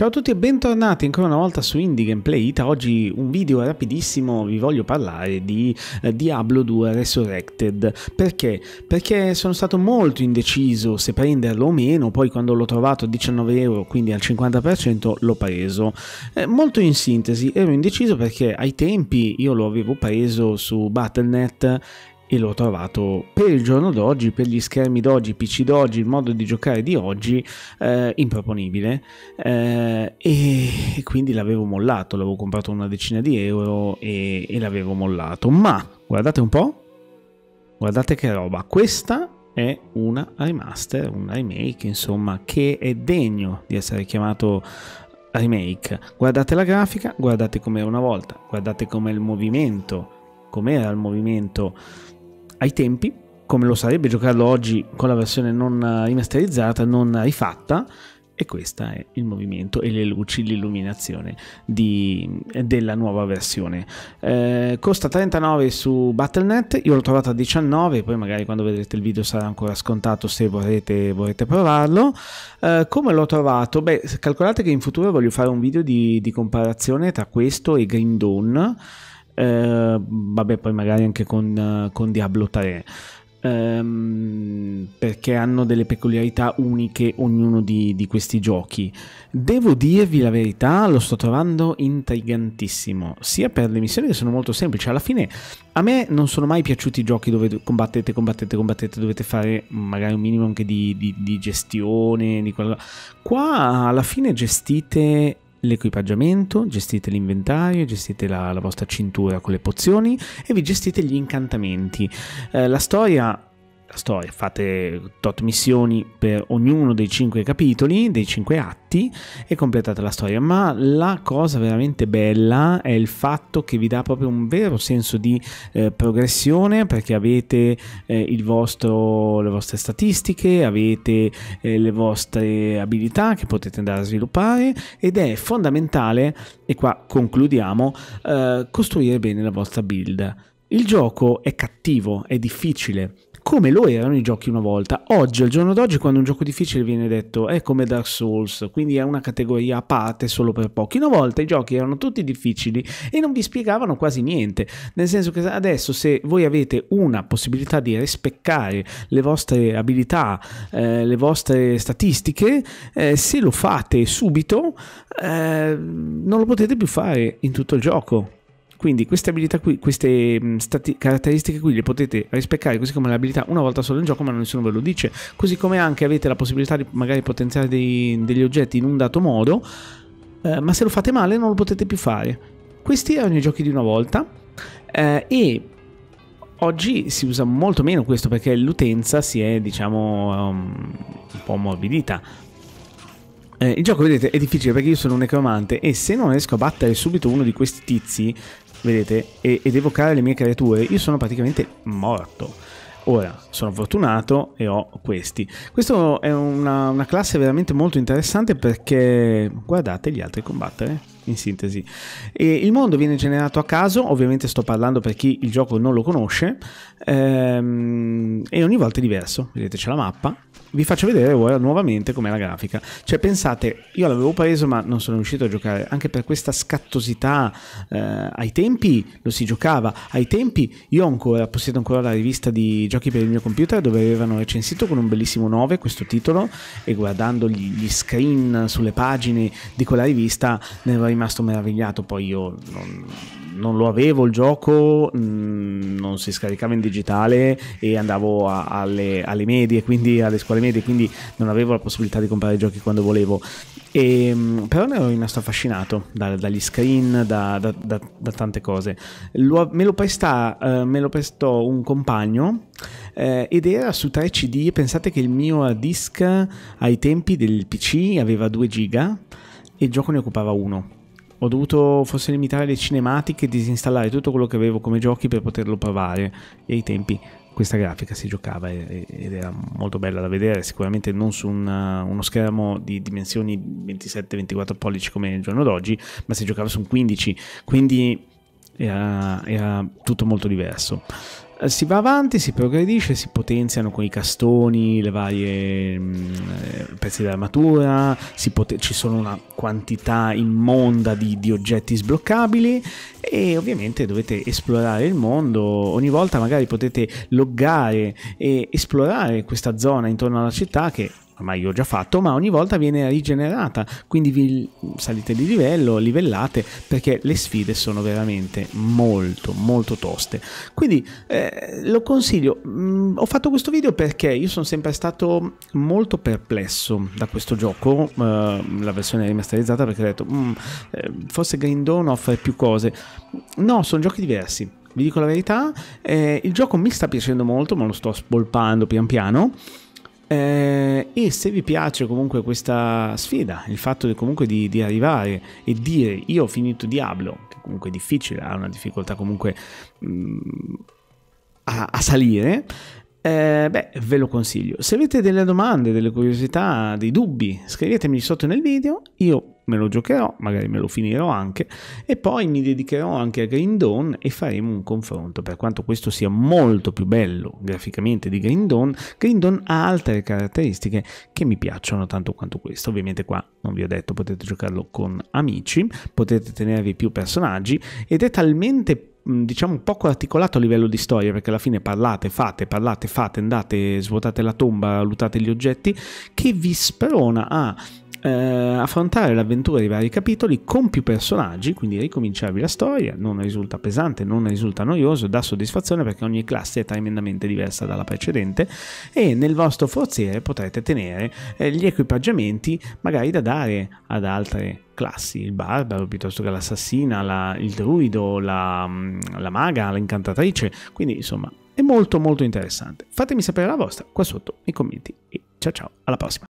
Ciao a tutti e bentornati ancora una volta su Indie Gameplay Ita. Oggi un video rapidissimo, vi voglio parlare di eh, Diablo 2 Resurrected. Perché? Perché sono stato molto indeciso se prenderlo o meno, poi quando l'ho trovato a 19 euro, quindi al 50%, l'ho preso. Eh, molto in sintesi, ero indeciso perché ai tempi io lo avevo preso su Battle.net e l'ho trovato per il giorno d'oggi, per gli schermi d'oggi, PC d'oggi, il modo di giocare di oggi eh, improponibile eh, e, quindi l'avevo mollato, l'avevo comprato una decina di euro e, e l'avevo mollato. Ma guardate un po', guardate che roba, questa è una remaster, un remake, insomma, che è degno di essere chiamato remake. Guardate la grafica, guardate com'era una volta, guardate come il movimento, com'era il movimento ai tempi, come lo sarebbe giocarlo oggi con la versione non rimasterizzata, non rifatta, e questo è il movimento e le luci, l'illuminazione di, della nuova versione. Eh, costa 39 su Battle.net, io l'ho trovato a 19, poi magari quando vedrete il video sarà ancora scontato se vorrete, vorrete provarlo. Eh, come l'ho trovato? Beh, calcolate che in futuro voglio fare un video di, di comparazione tra questo e Green Dawn. Eh, vabbè poi magari anche con, con Diablo 3 ehm, perché hanno delle peculiarità uniche ognuno di, di, questi giochi devo dirvi la verità lo sto trovando intrigantissimo sia per le missioni che sono molto semplici alla fine a me non sono mai piaciuti i giochi dove combattete combattete combattete dovete fare magari un minimo anche di, di, di gestione di qua alla fine gestite l'equipaggiamento, gestite l'inventario, gestite la, la, vostra cintura con le pozioni e vi gestite gli incantamenti. Eh, la storia la storia, fate tot missioni per ognuno dei cinque capitoli, dei cinque atti e completate la storia, ma la cosa veramente bella è il fatto che vi dà proprio un vero senso di eh, progressione perché avete eh, vostro, le vostre statistiche, avete eh, le vostre abilità che potete andare a sviluppare ed è fondamentale, e qua concludiamo, eh, costruire bene la vostra build. Il gioco è cattivo, è difficile, come lo erano i giochi una volta. Oggi, al giorno d'oggi, quando un gioco difficile viene detto è come Dark Souls, quindi è una categoria a parte solo per pochi. Una volta i giochi erano tutti difficili e non vi spiegavano quasi niente, nel senso che adesso se voi avete una possibilità di rispeccare le vostre abilità, eh, le vostre statistiche, eh, se lo fate subito eh, non lo potete più fare in tutto il gioco quindi queste abilità qui, queste stati- caratteristiche qui le potete rispeccare così come le abilità una volta solo in gioco ma nessuno ve lo dice. Così come anche avete la possibilità di magari potenziare dei, degli oggetti in un dato modo, eh, ma se lo fate male non lo potete più fare. Questi erano i giochi di una volta eh, e Oggi si usa molto meno questo perché l'utenza si è, diciamo, um, un po' morbidita. Eh, il gioco, vedete, è difficile perché io sono un necromante e se non riesco a battere subito uno di questi tizi, vedete, e, ed evocare le mie creature, io sono praticamente morto. Ora, sono fortunato e ho questi. Questa è una, una classe veramente molto interessante perché guardate gli altri combattere in sintesi. E il mondo viene generato a caso, ovviamente sto parlando per chi il gioco non lo conosce, ehm, e ogni volta è diverso. Vedete c'è la mappa, vi faccio vedere ora nuovamente com'è la grafica. Cioè pensate, io l'avevo preso ma non sono riuscito a giocare, anche per questa scattosità eh, ai tempi lo si giocava, ai tempi io ancora, possiedo ancora la rivista di giochi per il mio computer dove avevano recensito con un bellissimo 9 questo titolo e guardando gli, gli screen sulle pagine di quella rivista ne ero rimasto rimasto meravigliato, poi io non, non lo avevo il gioco, mm, non si scaricava in digitale e andavo a, alle, alle, medie, quindi alle scuole medie, quindi non avevo la possibilità di comprare i giochi quando volevo. E, ehm, però ne ero rimasto affascinato da, dagli screen, da, da, da tante cose. Lo, me, lo prestà, eh, me, lo prestò un compagno eh, ed era su 3 CD. Pensate che il mio hard disk ai tempi del PC aveva 2 giga e il gioco ne occupava 1 ho dovuto forse limitare le cinematiche e disinstallare tutto quello che avevo come giochi per poterlo provare e ai tempi questa grafica si giocava ed era molto bella da vedere sicuramente non su una, uh, uno schermo di dimensioni 27-24 pollici come il giorno d'oggi ma si giocava su un 15 quindi era, era tutto molto diverso si va avanti, si progredisce, si potenziano con i castoni, le varie mh, mm, eh, pezzi d'armatura, ci sono una quantità immonda di, di, oggetti sbloccabili e ovviamente dovete esplorare il mondo, ogni volta magari potete loggare e esplorare questa zona intorno alla città che ormai ho già fatto, ma ogni volta viene rigenerata, quindi vi salite di livello, livellate, perché le sfide sono veramente molto molto toste. Quindi eh, lo consiglio, mm, ho fatto questo video perché io sono sempre stato molto perplesso da questo gioco, eh, la versione rimasterizzata, perché ho detto, mm, eh, forse Green Dawn offre più cose. No, sono giochi diversi vi dico la verità, eh, il gioco mi sta piacendo molto, ma lo sto spolpando pian piano. Eh, e se vi piace comunque questa sfida, il fatto comunque di, di, arrivare e dire io ho finito Diablo, che comunque è difficile, ha una difficoltà comunque mh, mm, a, a, salire, eh, beh, ve lo consiglio. Se avete delle domande, delle curiosità, dei dubbi, scrivetemi sotto nel video, io me lo giocherò, magari me lo finirò anche, e poi mi dedicherò anche a Green Dawn e faremo un confronto. Per quanto questo sia molto più bello graficamente di Green Dawn, Green Dawn ha altre caratteristiche che mi piacciono tanto quanto questo. Ovviamente qua, non vi ho detto, potete giocarlo con amici, potete tenervi più personaggi ed è talmente Mm, diciamo poco articolato a livello di storia perché alla fine parlate, fate, parlate, fate, andate, svuotate la tomba, lutate gli oggetti che vi sprona a eh, affrontare l'avventura dei vari capitoli con più personaggi, quindi ricominciarvi la storia, non risulta pesante, non risulta noioso, dà soddisfazione perché ogni classe è tremendamente diversa dalla precedente e nel vostro forziere potrete tenere eh, gli equipaggiamenti magari da dare ad altre classi, il barbaro piuttosto che l'assassina, la, il druido, la, mm, la maga, l'incantatrice, quindi insomma è molto molto interessante. Fatemi sapere la vostra qua sotto nei commenti e ciao ciao, alla prossima!